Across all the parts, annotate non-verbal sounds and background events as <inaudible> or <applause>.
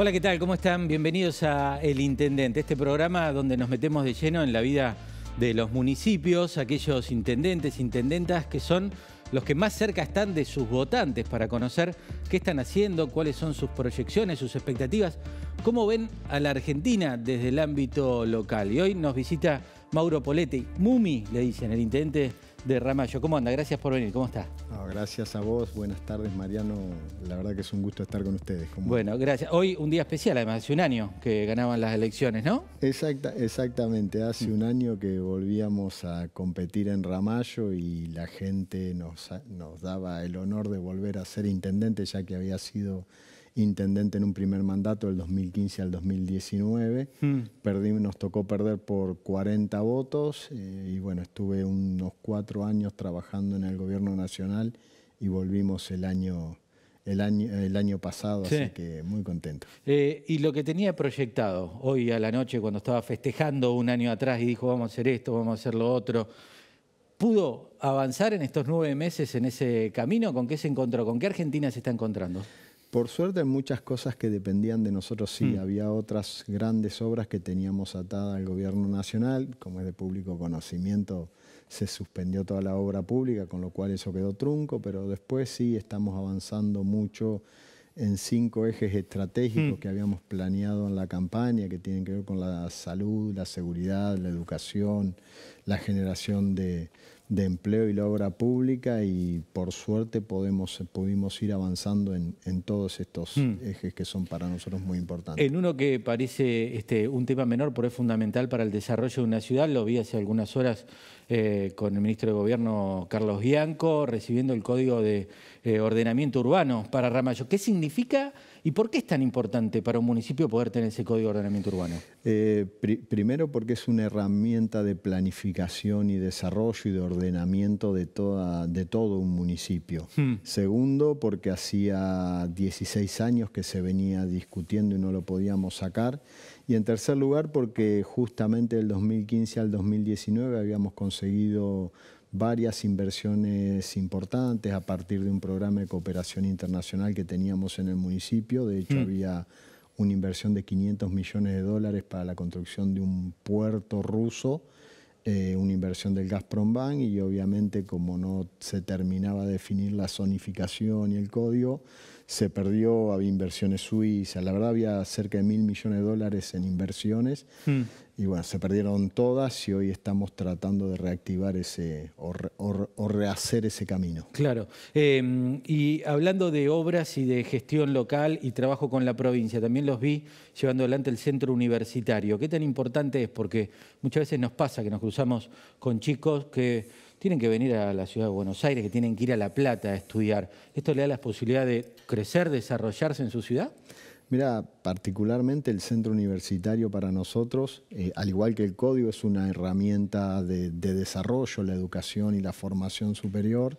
Hola, ¿qué tal? ¿Cómo están? Bienvenidos a El Intendente, este programa donde nos metemos de lleno en la vida de los municipios, aquellos intendentes, intendentas que son los que más cerca están de sus votantes para conocer qué están haciendo, cuáles son sus proyecciones, sus expectativas, cómo ven a la Argentina desde el ámbito local. Y hoy nos visita Mauro Poletti, Mumi, le dicen, el intendente de Ramallo. ¿Cómo anda? Gracias por venir. ¿Cómo está? gracias a vos. Buenas tardes, Mariano. La verdad que es un gusto estar con ustedes. Bueno, gracias. Hoy un día especial, además, hace un año que ganaban las elecciones, ¿no? Exacta, exactamente. Hace mm. un año que volvíamos a competir en ramayo y la gente nos, nos daba el honor de volver a ser intendente, ya que había sido intendente en un primer mandato del 2015 al 2019. Hmm. nos tocó perder por 40 votos eh, y bueno, estuve unos cuatro años trabajando en el gobierno nacional y volvimos el año, el año, el año pasado, así que muy contento. Eh, y lo que tenía proyectado hoy a la noche cuando estaba festejando un año atrás y dijo vamos a hacer esto, vamos a hacer lo otro. ¿Pudo avanzar en estos nueve meses en ese camino? ¿Con qué se encontró? ¿Con qué Argentina se está encontrando? Por suerte muchas cosas que dependían de nosotros sí, mm. había otras grandes obras que teníamos atada al gobierno nacional, como es de público conocimiento, se suspendió toda la obra pública, con lo cual eso quedó trunco, pero después sí estamos avanzando mucho en cinco ejes estratégicos mm. que habíamos planeado en la campaña, que tienen que ver con la salud, la seguridad, la educación, la generación de de empleo y la obra pública y por suerte podemos, pudimos ir avanzando en, todos estos hmm. ejes que son para nosotros muy importantes. En uno que parece este, un tema menor, pero es fundamental para el desarrollo de una ciudad, lo vi hace algunas horas eh, con el ministro de Gobierno Carlos Bianco, recibiendo el Código de eh, Ordenamiento Urbano para Ramayo. ¿Qué significa ¿Y por qué es tan importante para un municipio poder tener ese código de ordenamiento urbano? Eh, primero porque es una herramienta de planificación y desarrollo y de ordenamiento de, todo un municipio. Hmm. Segundo, porque hacía 16 años que se venía discutiendo y no lo podíamos sacar. Y en tercer lugar, porque justamente del 2015 al 2019 habíamos conseguido varias inversiones importantes a partir de un programa de cooperación internacional que teníamos en el municipio. De hecho, mm. había una inversión de 500 millones de dólares para la construcción de un puerto ruso, eh, una inversión del Gazprom Bank y obviamente como no se terminaba de definir la zonificación y el código, se perdió, había inversiones suizas, la verdad había cerca de mil millones de dólares en inversiones. Mm y bueno, se perdieron todas y hoy estamos tratando de reactivar ese o, rehacer ese camino. Claro. Em, y hablando de obras y de gestión local y trabajo con la provincia, también los vi llevando adelante el centro universitario. ¿Qué tan importante es? Porque muchas veces nos pasa que nos cruzamos con chicos que tienen que venir a la ciudad de Buenos Aires, que tienen que ir a La Plata a estudiar. ¿Esto le da la posibilidad de crecer, desarrollarse en su ciudad? Mira, particularmente el centro universitario para nosotros, eh, al igual que el código, es una herramienta de, desarrollo, la educación y la formación superior.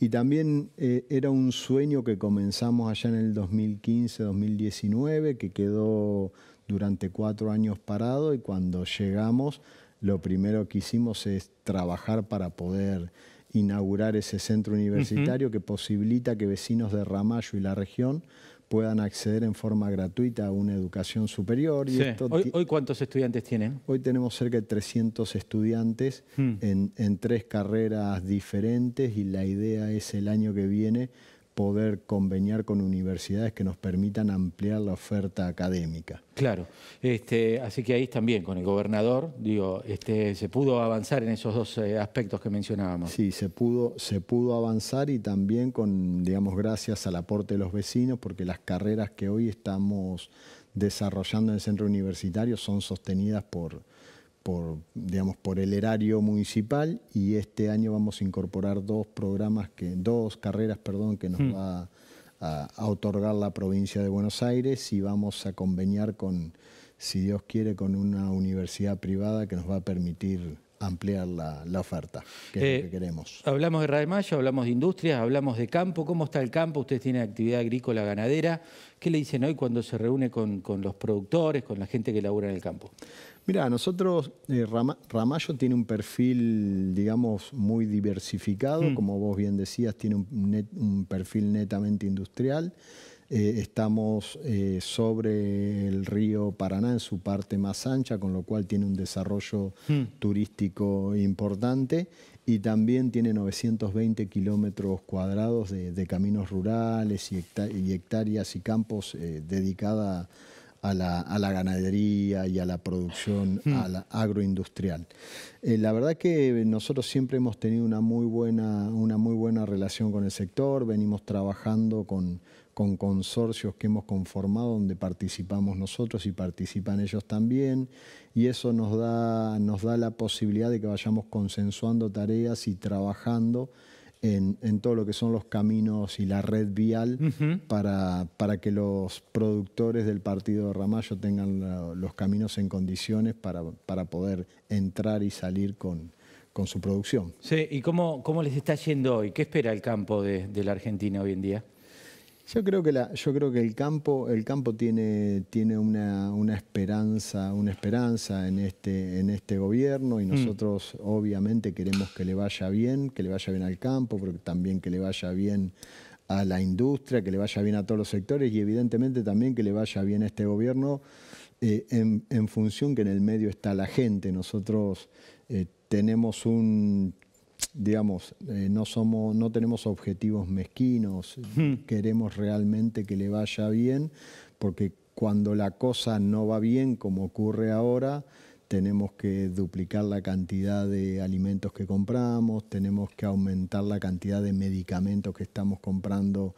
Y también eh, era un sueño que comenzamos allá en el 2015-2019, que quedó durante cuatro años parado y cuando llegamos lo primero que hicimos es trabajar para poder inaugurar ese centro universitario que posibilita que vecinos de Ramallo y la región puedan acceder en forma gratuita a una educación superior. Y hoy, cuántos estudiantes tienen? Hoy tenemos cerca de 300 estudiantes hmm. en tres carreras diferentes y la idea es el año que viene poder conveniar con universidades que nos permitan ampliar la oferta académica. Claro, este, así que ahí también con el gobernador, digo, este, se pudo avanzar en esos dos eh, aspectos que mencionábamos. Sí, se pudo, se pudo avanzar y también con, digamos, gracias al aporte de los vecinos, porque las carreras que hoy estamos desarrollando en el centro universitario son sostenidas por, por, digamos, por el erario municipal y este año vamos a incorporar dos programas, que, dos carreras perdón, que nos hmm. va a, otorgar la provincia de Buenos Aires y vamos a conveniar con, si Dios quiere, con una universidad privada que nos va a permitir ampliar la, oferta, que eh, que queremos. Hablamos de Rademayo, hablamos de industrias, hablamos de campo. ¿Cómo está el campo? Ustedes tienen actividad agrícola, ganadera. ¿Qué le dicen hoy cuando se reúne con, con los productores, con la gente que labura en el campo? Mira, nosotros, eh, Ramallo tiene un perfil, digamos, muy diversificado, mm. como vos bien decías, tiene un, perfil netamente industrial. Eh, estamos eh, sobre el río Paraná en su parte más ancha, con lo cual tiene un desarrollo mm. turístico importante y también tiene 920 kilómetros cuadrados de, caminos rurales y, hectáreas y campos dedicados a a la, ganadería y a la producción hmm. agroindustrial. Eh, la verdad que nosotros siempre hemos tenido una muy buena, una muy buena relación con el sector, venimos trabajando con, consorcios que hemos conformado donde participamos nosotros y participan ellos también y eso nos nos da la posibilidad de que vayamos consensuando tareas y trabajando en, en, todo lo que son los caminos y la red vial para, para, que los productores del partido de Ramallo tengan los caminos en condiciones para, poder entrar y salir con, su producción. Sí, ¿y cómo, cómo, les está yendo hoy? ¿Qué espera el campo de la Argentina hoy en día? Yo creo que la, yo creo que el campo, el campo tiene, tiene una, una esperanza, una esperanza en este, en este gobierno y mm. nosotros obviamente queremos que le vaya bien, que le vaya bien al campo, pero también que le vaya bien a la industria, que le vaya bien a todos los sectores y evidentemente también que le vaya bien a este gobierno eh, en, función que en el medio está la gente. Nosotros eh, tenemos un digamos, eh, no, somos, no tenemos objetivos mezquinos, eh, hmm. queremos realmente que le vaya bien, porque cuando la cosa no va bien, como ocurre ahora, tenemos que duplicar la cantidad de alimentos que compramos, tenemos que aumentar la cantidad de medicamentos que estamos comprando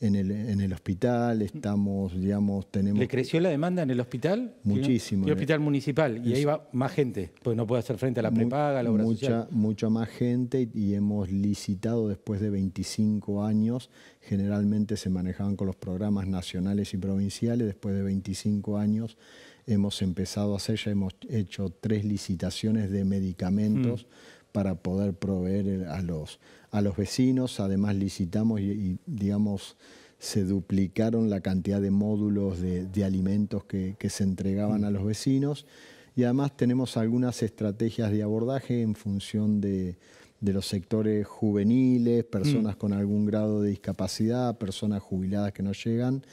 en el, hospital, estamos, digamos, tenemos... ¿Le creció la demanda en el hospital? Muchísimo. El ¿eh? hospital municipal, y ahí va más gente, pues no puede hacer frente a la prepaga, a la obra mucha, social. Mucha más gente y hemos licitado después de 25 años, generalmente se manejaban con los programas nacionales y provinciales, después de 25 años hemos empezado a hacer, ya hemos hecho tres licitaciones de medicamentos mm. para poder proveer a los a los vecinos, además licitamos y, digamos, se duplicaron la cantidad de módulos de, alimentos que, se entregaban mm. a los vecinos y además tenemos algunas estrategias de abordaje en función de, los sectores juveniles, personas mm. con algún grado de discapacidad, personas jubiladas que no llegan.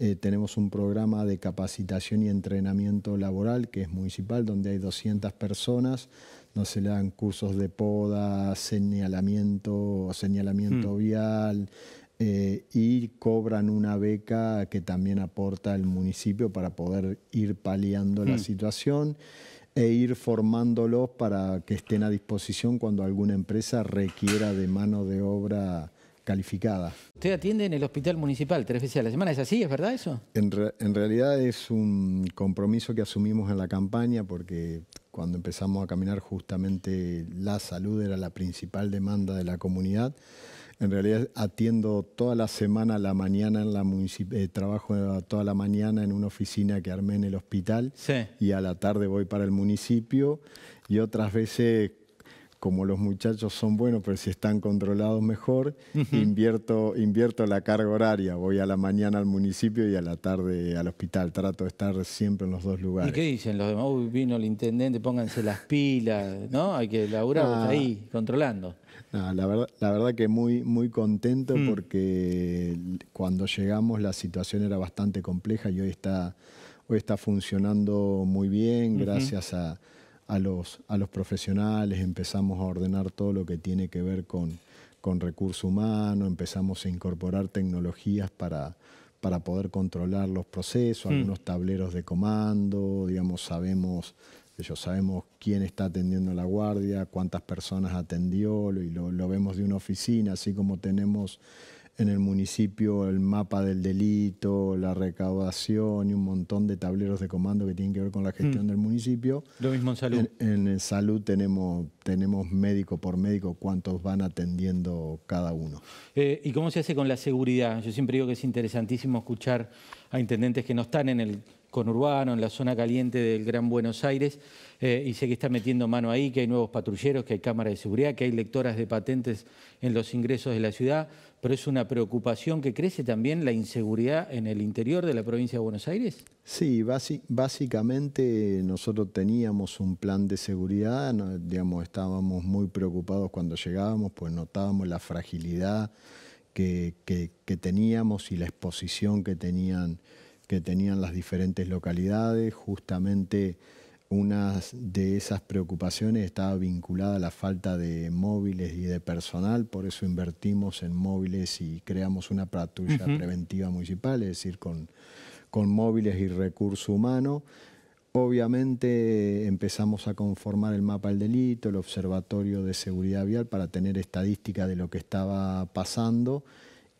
Eh, tenemos un programa de capacitación y entrenamiento laboral que es municipal, donde hay 200 personas no se le dan cursos de poda, señalamiento señalamiento mm. vial, eh, y cobran una beca que también aporta el municipio para poder ir paliando la mm. situación e ir formándolos para que estén a disposición cuando alguna empresa requiera de mano de obra calificada. Usted atiende en el hospital municipal tres veces a la semana, ¿es así? ¿Es verdad eso? En, en realidad es un compromiso que asumimos en la campaña porque cuando empezamos a caminar justamente la salud era la principal demanda de la comunidad. En realidad atiendo toda la semana, la mañana en la eh, trabajo toda la mañana en una oficina que armé en el hospital y a la tarde voy para el municipio y otras veces como los muchachos son buenos, pero si están controlados mejor, invierto, invierto la carga horaria. Voy a la mañana al municipio y a la tarde al hospital. Trato de estar siempre en los dos lugares. ¿Y qué dicen los demás? vino el intendente, pónganse las pilas, ¿no? Hay que laburar ah. ahí, controlando. la, verdad, que muy, muy contento mm. porque cuando llegamos la situación era bastante compleja y hoy está, hoy está funcionando muy bien gracias a a los, a los profesionales, empezamos a ordenar todo lo que tiene que ver con, con recurso humano, empezamos a incorporar tecnologías para, para poder controlar los procesos, hmm. algunos tableros de comando, digamos, sabemos, ellos sabemos quién está atendiendo la guardia, cuántas personas atendió, y lo vemos de una oficina, así como tenemos en el municipio el mapa del delito, la recaudación y un montón de tableros de comando que tienen que ver con la mm. gestión del municipio. Lo mismo en salud. En, salud tenemos, tenemos médico por médico cuántos van atendiendo cada uno. Eh, ¿Y cómo se hace con la seguridad? Yo siempre digo que es interesantísimo escuchar a intendentes que no están en el con Urbano, en la zona caliente del Gran Buenos Aires, eh, y sé que está metiendo mano ahí, que hay nuevos patrulleros, que hay cámaras de seguridad, que hay lectoras de patentes en los ingresos de la ciudad, pero es una preocupación que crece también la inseguridad en el interior de la provincia de Buenos Aires. Sí, básicamente nosotros teníamos un plan de seguridad, digamos, estábamos muy preocupados cuando llegábamos, pues notábamos la fragilidad que, que teníamos y la exposición que tenían que tenían las diferentes localidades. Justamente una de esas preocupaciones estaba vinculada a la falta de móviles y de personal, por eso invertimos en móviles y creamos una patrulla preventiva municipal, es decir, con, con móviles y recurso humano. Obviamente empezamos a conformar el mapa del delito, el observatorio de seguridad vial para tener estadística de lo que estaba pasando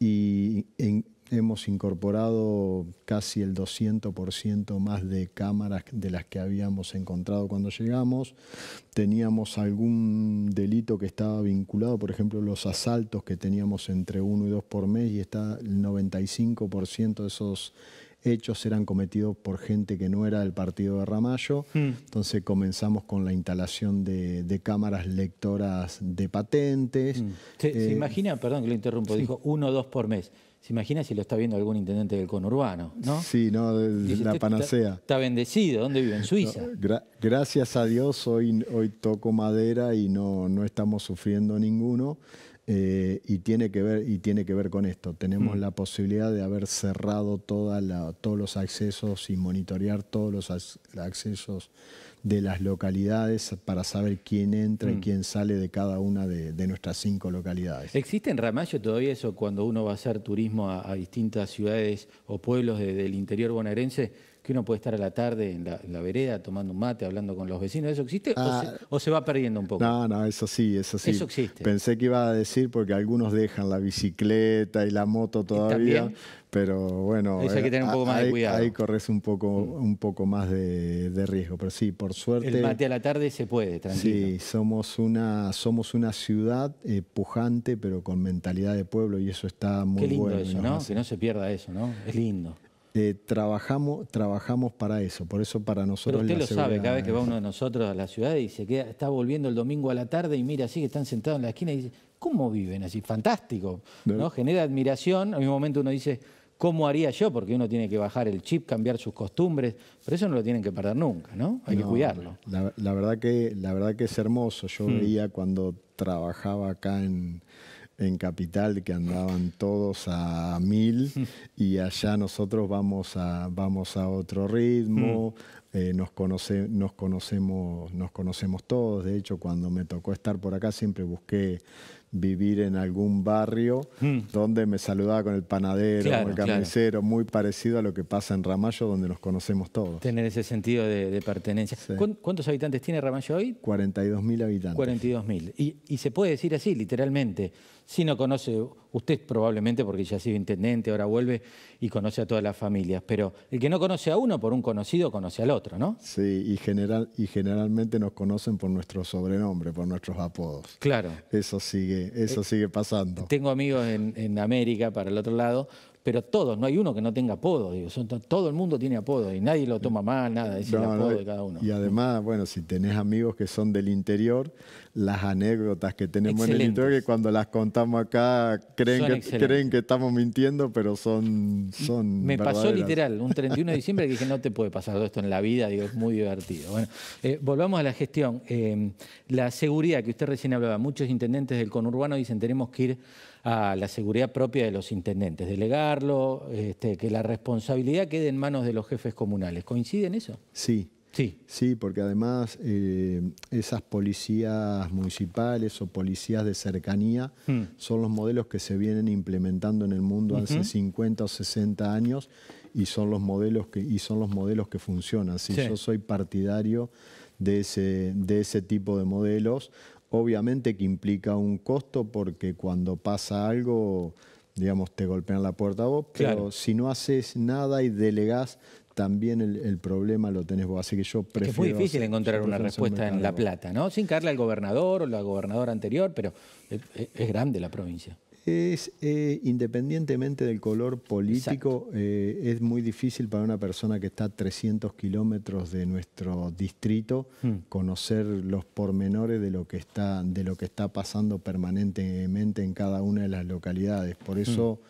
y en, hemos incorporado casi el 200% más de cámaras de las que habíamos encontrado cuando llegamos. Teníamos algún delito que estaba vinculado, por ejemplo, los asaltos que teníamos entre uno y dos por mes y está el 95% de esos hechos eran cometidos por gente que no era del partido de Ramallo. Hmm. Entonces comenzamos con la instalación de, cámaras lectoras de patentes. Hmm. Se, eh, imagina, perdón que lo interrumpo, dijo uno o dos por mes. ¿Se imagina si lo está viendo algún intendente del conurbano? ¿no? Sí, no, la panacea. Está, bendecido, ¿dónde vive? En Suiza. gracias a Dios hoy, hoy toco madera y no, no estamos sufriendo ninguno. Eh, y, tiene que ver, y tiene que ver con esto. Tenemos mm. la posibilidad de haber cerrado todos los accesos y monitorear todos los accesos de las localidades para saber quién entra y mm. quién sale de cada una de, nuestras cinco localidades. ¿Existe en Ramallo todavía eso cuando uno va a hacer turismo a, distintas ciudades o pueblos del interior bonaerense? que uno puede estar a la tarde en la, vereda tomando un mate, hablando con los vecinos. ¿Eso existe ah. o, se, va perdiendo un poco? No, no, eso sí, eso sí. Eso existe. Pensé que iba a decir porque algunos dejan la bicicleta y la moto todavía. Pero bueno, hay que un eh, poco ahí, corres un poco, mm. más de, riesgo. Pero sí, por suerte. El mate a la tarde se puede, tranquilo. Sí, somos una, somos una ciudad eh, pujante, pero con mentalidad de pueblo, y eso está muy Qué lindo Eso, ¿no? Que no se pierda eso, ¿no? Es lindo. Eh, trabajamos, trabajamos para eso, por eso para nosotros... Pero usted lo sabe, cada vez que va uno de nosotros a la ciudad y se queda, está volviendo el domingo a la tarde y mira así que están sentados en la esquina y dice, ¿cómo viven así? Fantástico, ¿no? Genera admiración, En un momento uno dice, ¿cómo haría yo? Porque uno tiene que bajar el chip, cambiar sus costumbres, pero eso no lo tienen que perder nunca, ¿no? Hay que cuidarlo. La, verdad que, la verdad que es hermoso, yo mm. veía cuando trabajaba acá en en Capital que andaban todos a mil <laughs> y allá nosotros vamos a, vamos a otro ritmo, mm. eh, nos, nos, conocemos, nos conocemos todos, de hecho cuando me tocó estar por acá siempre busqué vivir en algún barrio mm. donde me saludaba con el panadero, con el carnicero, muy parecido a lo que pasa en Ramallo, donde nos conocemos todos. Tener ese sentido de, pertenencia. ¿Cuántos habitantes tiene Ramallo hoy? 42.000 habitantes. 42.000. Y, y se puede decir así, literalmente. Si no conoce, usted probablemente, porque ya ha sido intendente, ahora vuelve y conoce a todas las familias, pero el que no conoce a uno por un conocido, conoce al otro, ¿no? Sí, y, y generalmente nos conocen por nuestro sobrenombre, por nuestros apodos. Claro. Eso sigue, eso eh, sigue pasando. Tengo amigos en América, para el otro lado, pero todos, no hay uno que no tenga apodo, digo, todo el mundo tiene apodo y nadie lo toma mal, nada, es el apodo de cada uno. Y además, bueno, si tenés amigos que son del interior, las anécdotas que tenemos en el interior, que cuando las contamos acá creen, que, creen que, estamos mintiendo, pero son... son Me pasó literal, un 31 <laughs> de diciembre que dije, no te puede pasar todo esto en la vida, digo, es muy divertido. Bueno, eh, volvamos a la gestión. Eh, la seguridad que usted recién hablaba, muchos intendentes del conurbano dicen, tenemos que ir a la seguridad propia de los intendentes, delegarlo, este, que la responsabilidad quede en manos de los jefes comunales. ¿Coincide en eso? Sí. Sí. Sí, porque además eh, esas policías municipales o policías de cercanía hmm. son los modelos que se vienen implementando en el mundo hace 50 o 60 años y son los modelos que, y son los modelos que funcionan. si Yo soy partidario de ese, de ese tipo de modelos obviamente que implica un costo porque cuando pasa algo, digamos, te golpean la puerta a vos, pero si no haces nada y delegás, también el, problema lo tenés vos. Así que yo prefiero... Es, que muy difícil encontrar una respuesta en La Plata, ¿no? Sin caerle al gobernador o la gobernadora anterior, pero es grande la provincia es eh, independientemente del color político, eh, es muy difícil para una persona que está a 300 kilómetros de nuestro distrito hmm. conocer los pormenores de lo, que está, de lo que está pasando permanentemente en cada una de las localidades. Por hmm. eso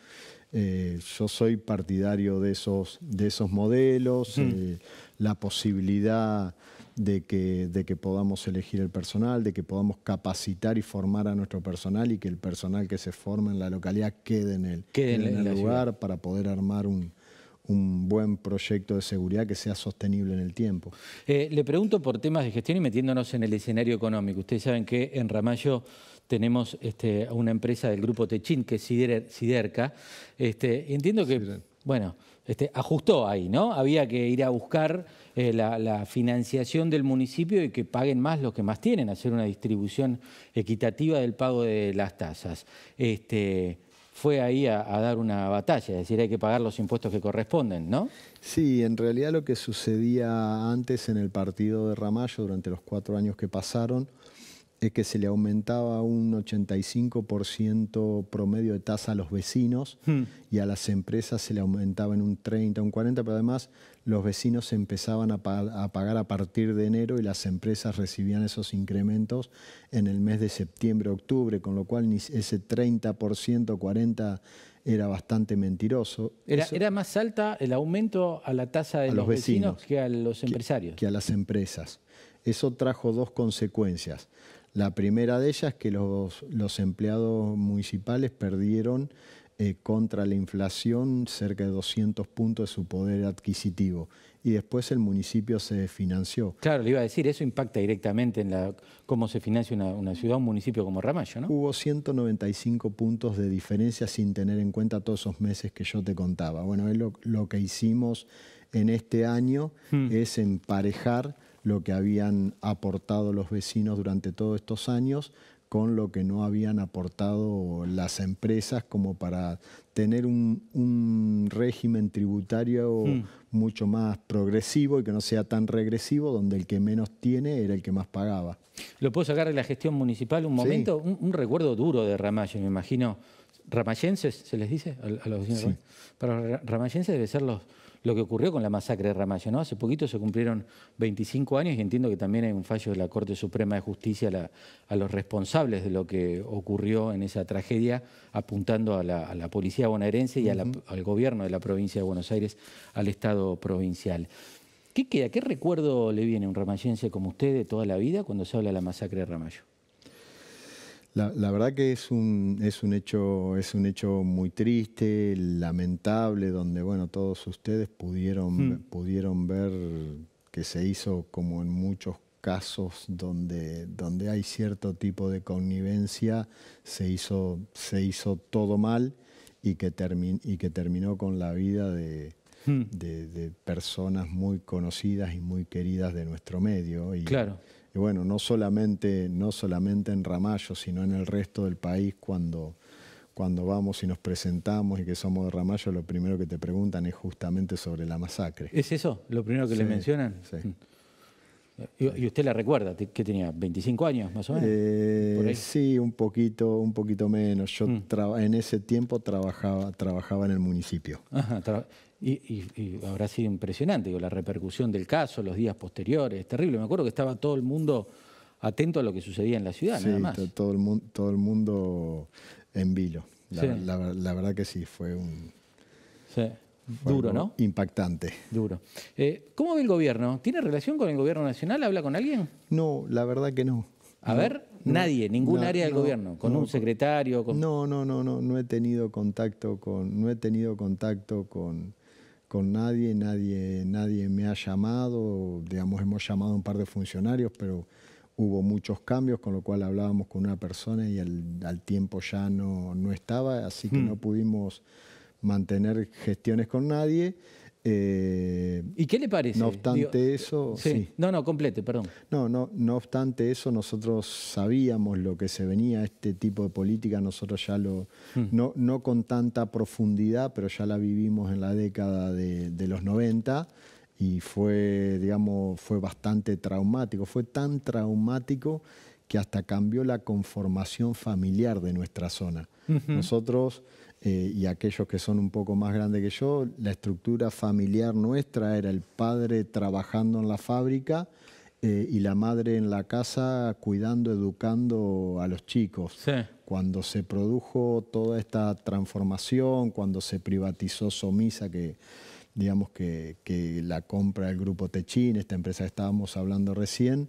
eh, yo soy partidario de esos, de esos modelos, hmm. la posibilidad de que, podamos elegir el personal, de que podamos capacitar y formar a nuestro personal y que el personal que se forme en la localidad quede en el, en el lugar para poder armar un, buen proyecto de seguridad que sea sostenible en el tiempo. Eh, le pregunto por temas de gestión y metiéndonos en el escenario económico. Ustedes saben que en Ramayo tenemos este, una empresa del grupo Techín, que es Siderca. Este, entiendo que, bueno, este, ajustó ahí, ¿no? Había que ir a buscar eh, la, financiación del municipio y que paguen más los que más tienen, hacer una distribución equitativa del pago de las tasas. Este, fue ahí a, a, dar una batalla, es decir, hay que pagar los impuestos que corresponden, ¿no? Sí, en realidad lo que sucedía antes en el partido de Ramallo durante los cuatro años que pasaron es que se le aumentaba un 85% promedio de tasa a los vecinos hmm. y a las empresas se le aumentaba en un 30, un 40, pero además los vecinos empezaban a, pagar a partir de enero y las empresas recibían esos incrementos en el mes de septiembre, octubre, con lo cual ese 30%, 40% era bastante mentiroso. Era, más alta el aumento a la tasa de los, vecinos, que a los empresarios. que a las empresas. Eso trajo dos consecuencias. La primera de ellas es que los, empleados municipales perdieron eh, contra la inflación cerca de 200 puntos de su poder adquisitivo y después el municipio se financió. Claro, le iba a decir, eso impacta directamente en la, cómo se financia una, ciudad, un municipio como Ramallo, ¿no? Hubo 195 puntos de diferencia sin tener en cuenta todos esos meses que yo te contaba. Bueno, lo, que hicimos en este año hmm. es emparejar lo que habían aportado los vecinos durante todos estos años con lo que no habían aportado las empresas como para tener un, régimen tributario hmm. mucho más progresivo y que no sea tan regresivo, donde el que menos tiene era el que más pagaba. ¿Lo puedo sacar de la gestión municipal un momento? Un, recuerdo duro de Ramallo, me imagino. ¿Ramayenses se les dice a, los vecinos? Para Ramayenses debe ser los, lo que ocurrió con la masacre de Ramallo. ¿no? Hace poquito se cumplieron 25 años y entiendo que también hay un fallo de la Corte Suprema de Justicia a, los responsables de lo que ocurrió en esa tragedia, apuntando a la, policía bonaerense y al gobierno de la provincia de Buenos Aires, al Estado provincial. ¿Qué queda? ¿Qué recuerdo le viene a un ramallense como usted de toda la vida cuando se habla de la masacre de Ramallo? La, verdad que es un, es, un hecho, es un hecho muy triste, lamentable, donde bueno, todos ustedes pudieron, hmm. pudieron ver que se hizo como en muchos casos donde, donde hay cierto tipo de connivencia, se hizo, se hizo todo mal y que, y que terminó con la vida hmm. de, de, personas muy conocidas y muy queridas de nuestro medio. Y, claro. Y bueno, no solamente, no solamente en Ramallo, sino en el resto del país, cuando, cuando vamos y nos presentamos y que somos de Ramallo, lo primero que te preguntan es justamente sobre la masacre. ¿Es eso lo primero que le mencionan? Sí. Mm. ¿Y usted la recuerda? ¿Que tenía 25 años más o menos? Eh, sí, un poquito, un poquito menos. Yo mm. en ese tiempo trabajaba, trabajaba en el municipio. Ajá, y, habrá sido impresionante, digo, la repercusión del caso, los días posteriores, terrible. Me acuerdo que estaba todo el mundo atento a lo que sucedía en la ciudad, nada más. Todo el, mundo, todo el mundo en vilo. La, verdad que sí, fue un. Duro, ¿no? Impactante. Duro. Eh, ¿Cómo ve el gobierno? ¿Tiene relación con el gobierno nacional? ¿Habla con alguien? No, la verdad que no. A ver, nadie, ningún área del gobierno, con un secretario. No, no, no, no, no he tenido contacto con, no he tenido contacto con, con nadie, nadie, nadie me ha llamado, digamos, hemos llamado a un par de funcionarios, pero hubo muchos cambios, con lo cual hablábamos con una persona y al, tiempo ya no, estaba, así que hmm. no pudimos mantener gestiones con nadie. Eh, ¿Y qué le parece? No obstante eh, eso. Sí. No, no, complete, perdón. No, no, no obstante eso, nosotros sabíamos lo que se venía, este tipo de política, nosotros ya lo. Hmm. No, no con tanta profundidad, pero ya la vivimos en la década de, los 90 y fue, digamos, fue bastante traumático. Fue tan traumático que hasta cambió la conformación familiar de nuestra zona. Nosotros eh, y aquellos que son un poco más grandes que yo, la estructura familiar nuestra era el padre trabajando en la fábrica eh, y la madre en la casa cuidando, educando a los chicos. Cuando se produjo toda esta transformación, cuando se privatizó Somisa, que digamos que, la compra del grupo Techín, esta empresa que estábamos hablando recién,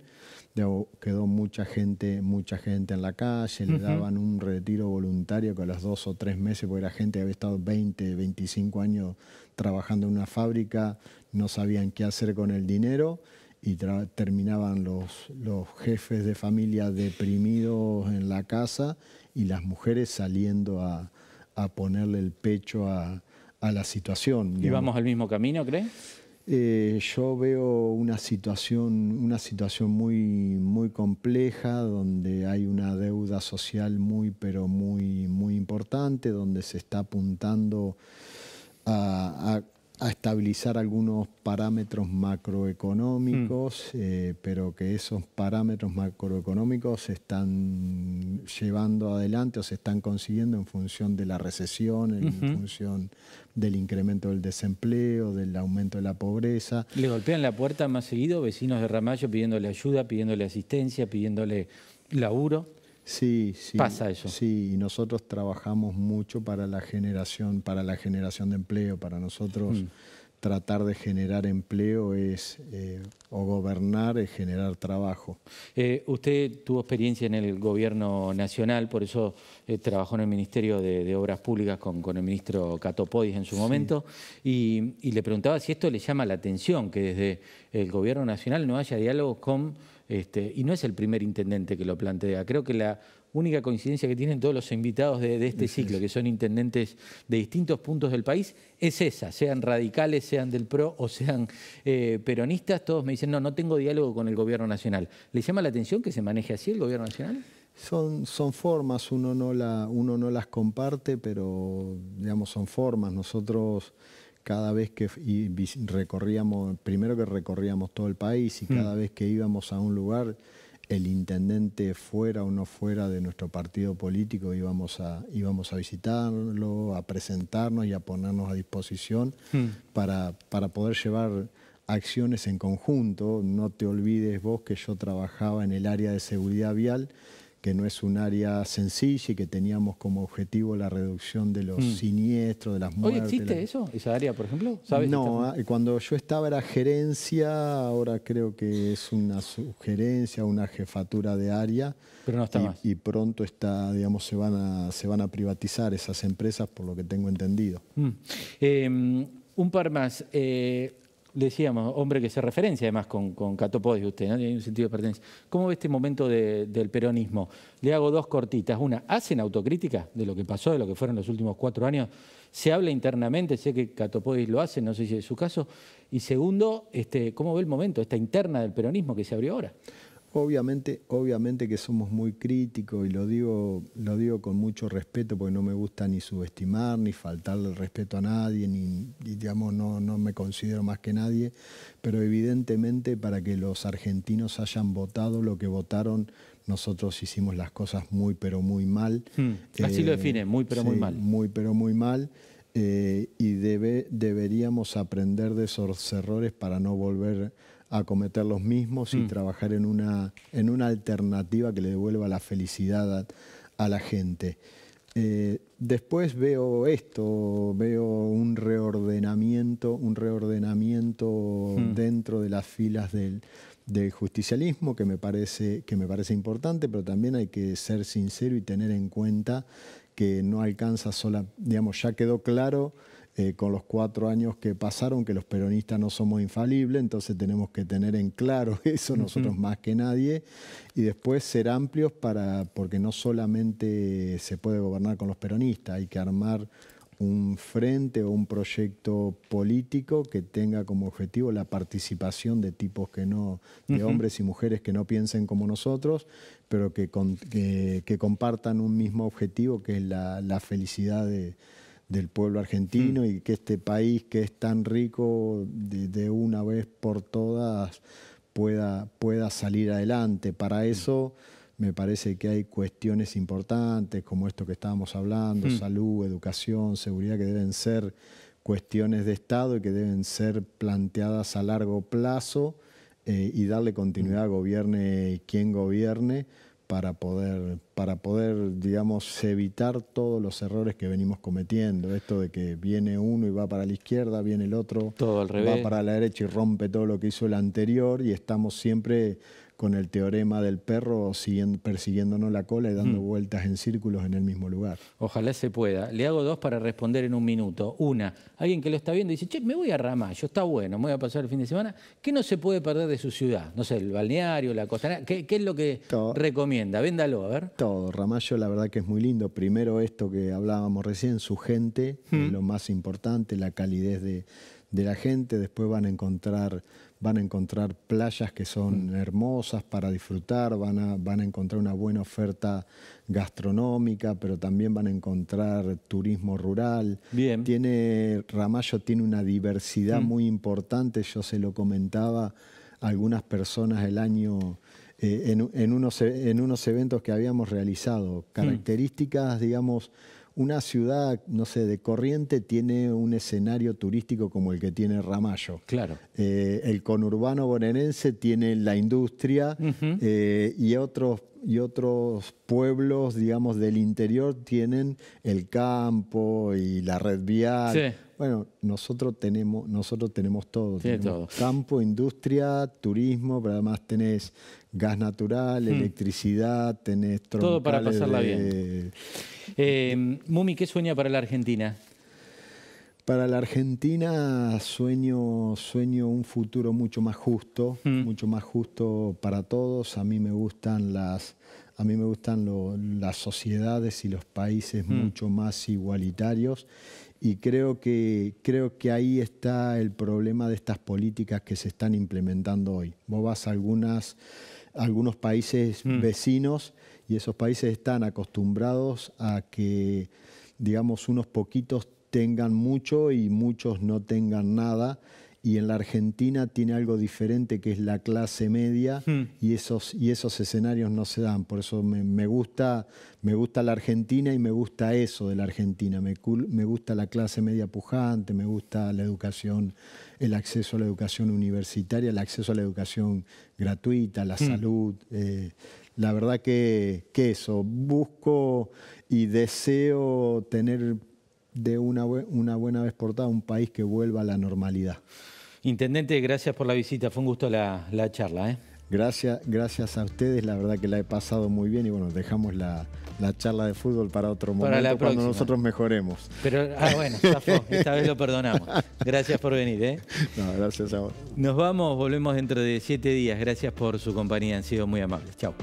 quedó mucha gente, mucha gente en la calle, le daban un retiro voluntario que a los dos o tres meses, porque la gente había estado 20, 25 años trabajando en una fábrica, no sabían qué hacer con el dinero y terminaban los, los jefes de familia deprimidos en la casa y las mujeres saliendo a ponerle el pecho a, a la situación. ¿Y vamos al mismo camino, crees? Eh, yo veo una situación, una situación muy, muy compleja, donde hay una deuda social muy, pero muy, muy importante, donde se está apuntando a, a estabilizar algunos parámetros macroeconómicos, hmm. eh, pero que esos parámetros macroeconómicos se están llevando adelante o se están consiguiendo en función de la recesión, en función del incremento del desempleo, del aumento de la pobreza. ¿Le golpean la puerta más seguido vecinos de Ramallo pidiéndole ayuda, pidiéndole asistencia, pidiéndole laburo? Sí, sí. Pasa eso. Sí, y nosotros trabajamos mucho para la generación, para la generación de empleo. Para nosotros mm tratar de generar empleo es, eh, o gobernar es generar trabajo. Eh, usted tuvo experiencia en el gobierno nacional, por eso eh, trabajó en el Ministerio de, Obras Públicas con, el ministro Catopodis en su momento, y, le preguntaba si esto le llama la atención, que desde el gobierno nacional no haya diálogo con, este, y no es el primer intendente que lo plantea, creo que la única coincidencia que tienen todos los invitados de, este ciclo, que son intendentes de distintos puntos del país, es esa, sean radicales, sean del PRO o sean eh, peronistas, todos me dicen, no, no tengo diálogo con el gobierno nacional. ¿Les llama la atención que se maneje así el gobierno nacional? Son, son formas, uno no, la, uno no las comparte, pero digamos son formas. Nosotros cada vez que recorríamos, primero que recorríamos todo el país y mm. cada vez que íbamos a un lugar, el intendente fuera o no fuera de nuestro partido político, íbamos a, íbamos a visitarlo, a presentarnos y a ponernos a disposición hmm. para, para poder llevar acciones en conjunto. No te olvides vos que yo trabajaba en el área de seguridad vial que no es un área sencilla y que teníamos como objetivo la reducción de los mm. siniestros, de las muertes. existe eso, esa área, por ejemplo? no, ah, cuando yo estaba era gerencia, ahora creo que es una sugerencia, una jefatura de área. Pero no está y, más. Y pronto está, digamos, se van, a, se van a privatizar esas empresas, por lo que tengo entendido. Mm. Eh, un par más. Eh, decíamos, hombre que se referencia además con, con usted, ¿no? Hay un sentido de pertenencia. ¿Cómo ve este momento del peronismo? Le hago dos cortitas. Una, ¿hacen autocrítica de lo que pasó, de lo que fueron los últimos cuatro años? ¿Se habla internamente? Sé que Catopodis lo hace, no sé si es su caso. Y segundo, este, ¿cómo ve el momento, esta interna del peronismo que se abrió ahora? Obviamente, obviamente que somos muy críticos y lo digo, lo digo con mucho respeto porque no me gusta ni subestimar, ni faltarle el respeto a nadie, ni digamos, no, no me considero más que nadie, pero evidentemente para que los argentinos hayan votado lo que votaron, nosotros hicimos las cosas muy pero muy mal. Hmm. Eh, Así lo define, muy pero muy mal. Muy pero muy mal. Eh, y debe, deberíamos aprender de esos errores para no volver a cometer los mismos y mm. trabajar en una, en una alternativa que le devuelva la felicidad a, la gente. Eh, después veo esto, veo un reordenamiento, un reordenamiento mm. dentro de las filas del, justicialismo que me, parece, que me parece importante, pero también hay que ser sincero y tener en cuenta que no alcanza sola, digamos, ya quedó claro eh, con los cuatro años que pasaron, que los peronistas no somos infalibles, entonces tenemos que tener en claro <laughs> eso nosotros más que nadie, y después ser amplios para, porque no solamente se puede gobernar con los peronistas, hay que armar un frente o un proyecto político que tenga como objetivo la participación de tipos que no, de hombres y mujeres que no piensen como nosotros, pero que, que, compartan un mismo objetivo que es la, la felicidad de, del pueblo argentino mm. y que este país que es tan rico de, una vez por todas pueda, pueda salir adelante. Para mm. eso me parece que hay cuestiones importantes como esto que estábamos hablando, mm. salud, educación, seguridad, que deben ser cuestiones de Estado y que deben ser planteadas a largo plazo eh, y darle continuidad a gobierne quien gobierne para poder, para poder, digamos, evitar todos los errores que venimos cometiendo. Esto de que viene uno y va para la izquierda, viene el otro, todo va para la derecha y rompe todo lo que hizo el anterior y estamos siempre con el teorema del perro persiguiéndonos la cola y dando mm. vueltas en círculos en el mismo lugar. Ojalá se pueda. Le hago dos para responder en un minuto. Una, alguien que lo está viendo dice, che, me voy a Ramallo, está bueno, me voy a pasar el fin de semana. ¿Qué no se puede perder de su ciudad? No sé, el balneario, la costanera. ¿Qué, es lo que recomienda? Véndalo, a ver. Todo. Ramallo, la verdad que es muy lindo. Primero esto que hablábamos recién, su gente, mm. lo más importante, la calidez de de la gente, después van a encontrar, van a encontrar playas que son mm. hermosas para disfrutar, van a, van a encontrar una buena oferta gastronómica, pero también van a encontrar turismo rural. Bien. Tiene, Ramallo tiene una diversidad mm. muy importante, yo se lo comentaba a algunas personas el año... Eh, en, unos, e, en unos eventos que habíamos realizado, mm. características, digamos, una ciudad, no sé, de corriente tiene un escenario turístico como el que tiene Ramallo. Claro. Eh, el conurbano bonaerense tiene la industria eh, y, otros, y otros pueblos, digamos, del interior tienen el campo y la red vial. Bueno, nosotros tenemos, nosotros tenemos todo. campo, industria, turismo, pero además tenés gas natural, hmm. electricidad, tenés todo para pasarla bien. Eh, Mumi, ¿qué sueña para la Argentina? Para la Argentina sueño, sueño un futuro mucho más justo, mm. mucho más justo para todos. A mí me gustan las, a mí me gustan las sociedades y los países mm. mucho más igualitarios y creo que, creo que ahí está el problema de estas políticas que se están implementando hoy. Vos vas a algunos países mm. vecinos y esos países están acostumbrados a que, digamos, unos poquitos tengan mucho y muchos no tengan nada. Y en la Argentina tiene algo diferente que es la clase media hmm. y, esos, y esos escenarios no se dan. Por eso me, gusta, me gusta la Argentina y me gusta eso de la Argentina. Me, me gusta la clase media pujante, me gusta la educación, el acceso a la educación universitaria, el acceso a la educación gratuita, la hmm. salud. Eh, la verdad que, eso, busco y deseo tener de una, buena vez portada un país que vuelva a la normalidad. Intendente, gracias por la visita, fue un gusto la, la charla. ¿eh? Gracias, gracias a ustedes, la verdad que la he pasado muy bien y bueno, dejamos la, charla de fútbol para otro momento cuando nosotros mejoremos. Pero, ah, bueno, esta vez lo perdonamos. Gracias por venir, ¿eh? No, gracias a vos. Nos vamos, volvemos dentro de siete días. Gracias por su compañía, han sido muy amables. Chao.